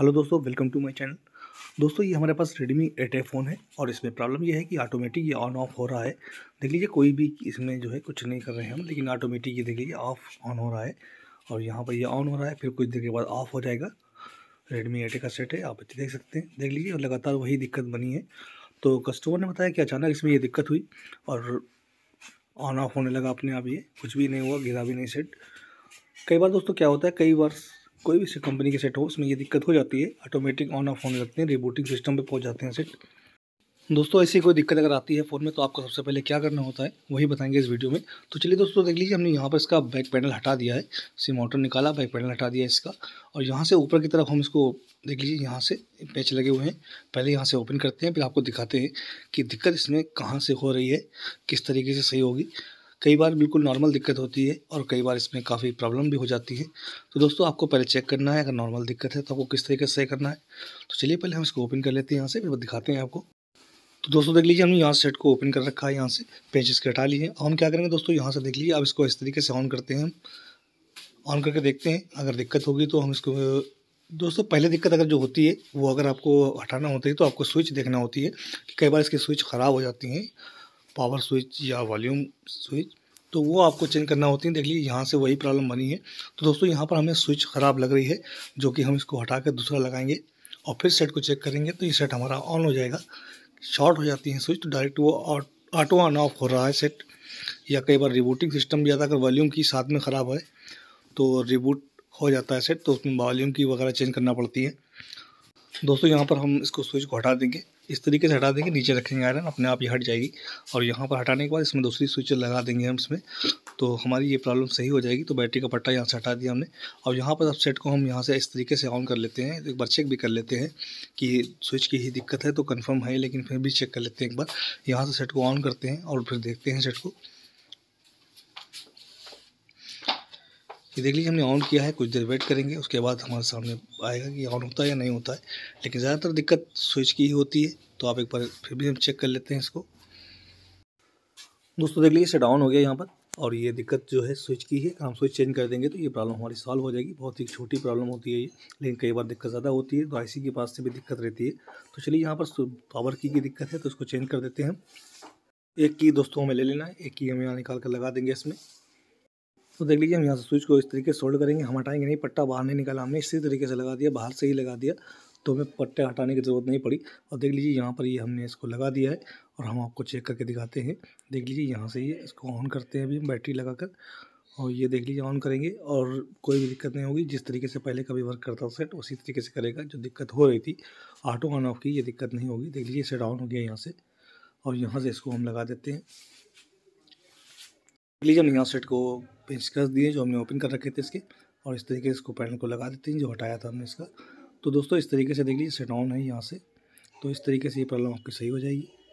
hello दोस्तों welcome to my channel दोस्तों ये हमारे पास रेडमी एट ए फ़ोन है और इसमें प्रॉब्लम ये है कि ऑटोमेटिक ये ऑन ऑफ हो रहा है देख लीजिए कोई भी इसमें जो है कुछ नहीं कर रहे हैं हम लेकिन ऑटोमेटिक ये देख लीजिए ऑफ ऑन हो रहा है और यहाँ पर ये ऑन हो रहा है फिर कुछ देर के बाद ऑफ हो जाएगा रेडमी एट का सेट है आप अच्छे देख सकते हैं देख लीजिए और लगातार वही दिक्कत बनी है तो कस्टमर ने बताया कि अचानक इसमें यह दिक्कत हुई और ऑन ऑफ होने लगा अपने आप ये कुछ भी नहीं हुआ गिरा भी नहीं सेट कई बार दोस्तों क्या होता है कई बार कोई भी कंपनी के सेट हो उसमें ये दिक्कत हो जाती है ऑटोमेटिक ऑन ऑफ होने लगते हैं रिबूटिंग सिस्टम पे पहुंच जाते हैं सेट दोस्तों ऐसी कोई दिक्कत अगर आती है फ़ोन में तो आपको सबसे पहले क्या करना होता है वही बताएंगे इस वीडियो में तो चलिए दोस्तों देख लीजिए हमने यहाँ पर इसका बैक पैनल हटा दिया है सिम मोटर निकाला बैक पैनल हटा दिया इसका और यहाँ से ऊपर की तरफ हम इसको देख लीजिए यहाँ से पैच लगे हुए हैं पहले यहाँ से ओपन करते हैं फिर आपको दिखाते हैं कि दिक्कत इसमें कहाँ से हो रही है किस तरीके से सही होगी कई बार बिल्कुल नॉर्मल दिक्कत होती है और कई बार इसमें काफ़ी प्रॉब्लम भी हो जाती है तो दोस्तों आपको पहले चेक करना है अगर नॉर्मल दिक्कत है तो आपको किस तरीके से करना है तो चलिए पहले हम इसको ओपन कर लेते हैं यहाँ से फिर दिखाते हैं आपको तो दोस्तों देख लीजिए हमने यहाँ सेट को ओपन कर रखा है यहाँ से पेजेस के हटा लिए और हम क्या करेंगे दोस्तों यहाँ से देख लीजिए अब इसको इस तरीके से ऑन करते हैं हम ऑन करके देखते हैं अगर दिक्कत होगी तो हम इसको दोस्तों पहले दिक्कत अगर जो होती है वो अगर आपको हटाना होती है तो आपको स्विच देखना होती है कि कई बार इसकी स्विच ख़राब हो जाती हैं पावर स्विच या वॉल्यूम स्विच तो वो आपको चेंज करना होती है देख लीजिए यहाँ से वही प्रॉब्लम बनी है तो दोस्तों यहाँ पर हमें स्विच ख़राब लग रही है जो कि हम इसको हटा कर दूसरा लगाएंगे और फिर सेट को चेक करेंगे तो ये सेट हमारा ऑन हो जाएगा शॉर्ट हो जाती है स्विच तो डायरेक्ट वो ऑटो ऑन ऑफ हो रहा है सेट या कई बार रिबूटिंग सिस्टम भी आता है अगर वॉल्यूम की साथ में ख़राब है तो रिबूट हो जाता है सेट तो उसमें वॉल्यूम की वगैरह चेंज करना पड़ती है दोस्तों यहाँ पर हम इसको स्विच को हटा देंगे इस तरीके से हटा देंगे नीचे रखेंगे आयरन अपने आप ही हट जाएगी और यहाँ पर हटाने के बाद इसमें दूसरी स्विच लगा देंगे हम इसमें तो हमारी ये प्रॉब्लम सही हो जाएगी तो बैटरी का पट्टा यहाँ से हटा दिया हमने और यहाँ पर अब सेट को हम यहाँ से इस तरीके से ऑन कर लेते हैं एक बार चेक भी कर लेते हैं कि स्विच की ही दिक्कत है तो कन्फर्म है लेकिन फिर भी चेक कर लेते हैं एक बार यहाँ से सेट को ऑन करते हैं और फिर देखते हैं सेट को ये देख लीजिए हमने ऑन किया है कुछ देर वेट करेंगे उसके बाद हमारे सामने आएगा कि ऑन होता है या नहीं होता है लेकिन ज़्यादातर दिक्कत स्विच की ही होती है तो आप एक बार फिर भी हम चेक कर लेते हैं इसको दोस्तों देख लीजिए सेट ऑन हो गया यहाँ पर और ये दिक्कत जो है स्विच की है हम स्विच चेंज कर देंगे तो ये प्रॉब्लम हमारी सॉल्व हो जाएगी बहुत ही छोटी प्रॉब्लम होती है ये लेकिन कई बार दिक्कत ज़्यादा होती है तो आईसी के पास से भी दिक्कत रहती है तो चलिए यहाँ पर पावर की की दिक्कत है तो इसको चेंज कर देते हैं एक की दोस्तों हमें ले लेना है एक की हम यहाँ निकाल कर लगा देंगे इसमें तो देख लीजिए हम यहाँ से स्विच को इस तरीके से सोल्ड करेंगे हम हटाएंगे नहीं पट्टा बाहर नहीं निकाला हमने इसी तरीके से लगा दिया बाहर से ही लगा दिया तो हमें पट्टे हटाने की ज़रूरत नहीं पड़ी और देख लीजिए यहाँ पर ये यह हमने इसको लगा दिया है और हम आपको चेक करके दिखाते हैं देख लीजिए यहाँ से ये यह इसको ऑन करते हैं अभी हम बैटरी लगा कर और ये देख लीजिए ऑन करेंगे और कोई भी दिक्कत नहीं होगी जिस तरीके से पहले कभी वर्क करता सेट उसी तरीके से करेगा जो दिक्कत हो रही थी ऑटो ऑन ऑफ की ये दिक्कत नहीं होगी देख लीजिए सेट ऑन हो गया यहाँ से और यहाँ से इसको हम लगा देते हैं प्लीज़ हम यहाँ सेट को कर दिए जो हमने ओपन कर रखे थे इसके और इस तरीके से इसको पैनल को लगा देते हैं जो हटाया था हमने इसका तो दोस्तों इस तरीके से देख लीजिए सेट ऑन है यहाँ से तो इस तरीके से ये प्रॉब्लम आपकी सही हो जाएगी